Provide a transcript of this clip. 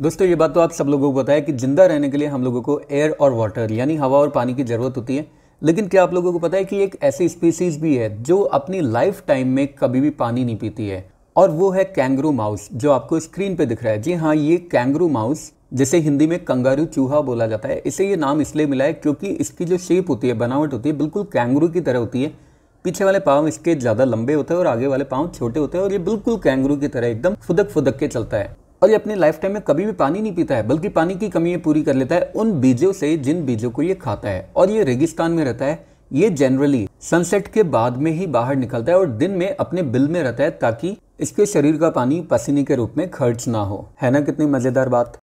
दोस्तों ये बात तो आप सब लोगों को पता है कि ज़िंदा रहने के लिए हम लोगों को एयर और वाटर यानी हवा और पानी की ज़रूरत होती है लेकिन क्या आप लोगों को पता है कि एक ऐसी स्पीसीज़ भी है जो अपनी लाइफ टाइम में कभी भी पानी नहीं पीती है और वो है कैंगरू माउस जो आपको स्क्रीन पे दिख रहा है जी हाँ ये कैंगरू माउस जिसे हिंदी में कंगारू चूहा बोला जाता है इसे ये नाम इसलिए मिला है क्योंकि इसकी जो शेप होती है बनावट होती है बिल्कुल कैंगरू की तरह होती है पीछे वाले पाँव इसके ज़्यादा लंबे होते हैं और आगे वाले पाँव छोटे होते हैं और ये बिल्कुल कैंगरू की तरह एकदम फुदक फुदक के चलता है और ये अपने लाइफ टाइम में कभी भी पानी नहीं पीता है बल्कि पानी की कमी ये पूरी कर लेता है उन बीजों से जिन बीजों को ये खाता है और ये रेगिस्तान में रहता है ये जनरली सनसेट के बाद में ही बाहर निकलता है और दिन में अपने बिल में रहता है ताकि इसके शरीर का पानी पसीने के रूप में खर्च ना हो है ना कितनी मजेदार बात